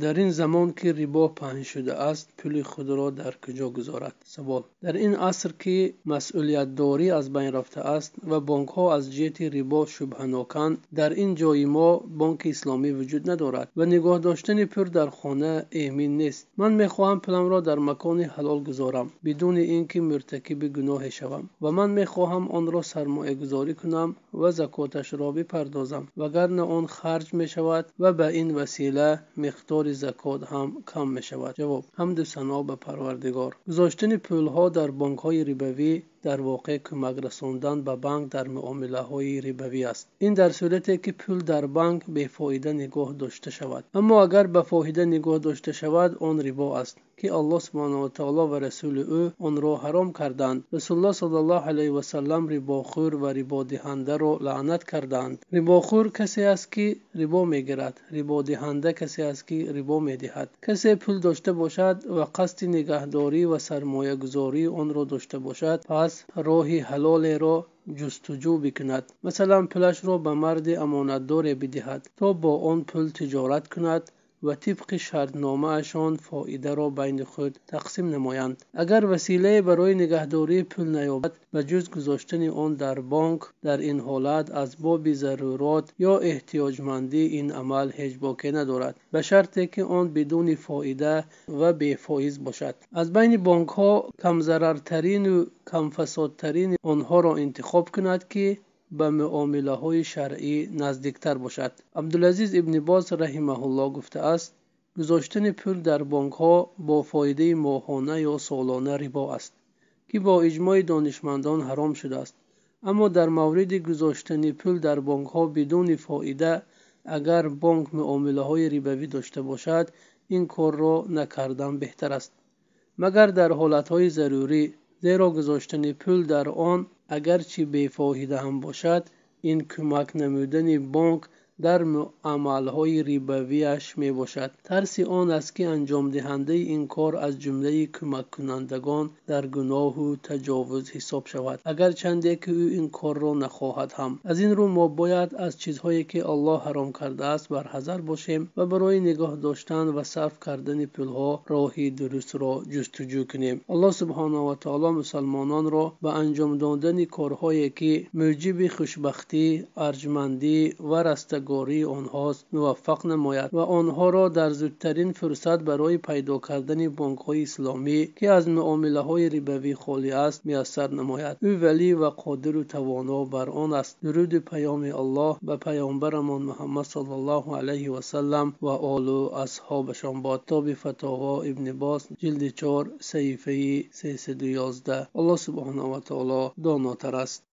در این زمان که ریبا پهن شده است پول خود را در کجا گذارد سوال در این عصر که مسئولیت داری از بین رفته است و بانک ها از جهت شبه شبهناکند در این جای ما بانک اسلامی وجود ندارد و نگاه داشتن پول در خانه امین نیست من می خواهم پولم را در مکان حلال گذارم بدون اینکه مرتکب گناه شوم و من می خواهم آن را سرمایه گذاری کنم و زکاتش را بپردازم وگرنه آن خرج می شود و به این وسیله مقدار مقدار زکات هم کم می شود جواب حمد و ثنا به پروردگار گذاشتن پول ها در بانک های ریبوی дар воқеъ кӯмак расондан ба банк дар муомилаҳои рибавӣ аст ин дар сурате ки пул дар банк бефоида нигоҳ дошта шавад аммо агар ба фоида нигоҳ дошта шавад он рибо аст ки аллоҳ субҳана ватаоло ва расули ӯ онро ҳаром карданд расулло саллаллоҳ алайҳи васаллам рибохӯр ва рибодиҳандаро лаънат карданд рибохӯр касе аст ки рибо мегирад рибодиҳанда касе аст ки рибо медиҳад касе пул дошта бошад ва қасди нигаҳдорӣ ва сармоягузории онро дошта бошад пас аст роҳи ҳалолеро ҷустуҷӯ бикунад масалан пулашро ба марди амонатдоре бидиҳад то бо он пул тиҷорат кунад ва тибқи шартномаашон фоидаро байни худ тақсим намоянд агар василае барои нигаҳдории пул наёбад ба ҷуз гузоштани он дар бонк дар ин ҳолат аз боби зарурот ё эҳтиёҷмандӣ ин амал ҳеҷ боке надорад ба шарте ки он бидуни фоида ва бефоиз бошад аз байни бонкҳо камзарартарину камфасодтарини онҳоро интихоб кунад ки به معامله های شرعی نزدیکتر باشد عبدالعزیز ابن باز رحمه الله گفته است گذاشتن پول در بانک ها با فایده ماهانه یا سالانه ریبا است که با اجماع دانشمندان حرام شده است اما در مورد گذاشتن پول در بانک ها بدون فایده اگر بانک معامله های ریبوی داشته باشد این کار را نکردن بهتر است مگر در حالت های ضروری زیرا گذاشتن پول در آن агарчи бефоида ҳам бошад ин кӯмак намудани бонк дар муъамалҳои рибавиаш мебошад тарси он аст ки анҷомдиҳандаи ин кор аз ҷумлаи кӯмаккунандагон дар гуноҳу таҷовуз ҳисоб шавад агарчанде ки ӯ ин корро нахоҳад ҳам аз ин рӯ мо бояд аз чизҳое ки аллоҳ ҳаром кардааст барҳазар бошем ва барои нигоҳ доштан ва сарф кардани пулҳо роҳи дурустро ҷустуҷӯ кунем аллоҳ субҳана ватаоло мусалмононро ба анҷом додани корҳое ки мӯҷиби хушбахтӣ арҷмандӣ ва раста روزگاری آنهاست موفق نماید و آنها را در زودترین فرصت برای پیدا کردن بانک های اسلامی که از معامله های ریبوی خالی است میسر نماید او ولی و قادر و توانا بر آن است درود پیام الله به پیامبرمان محمد صلی الله علیه و سلم و آل و اصحابشان باد به فتاها ابن باس جلد 4 و 311 الله سبحانه و تعالی داناتر است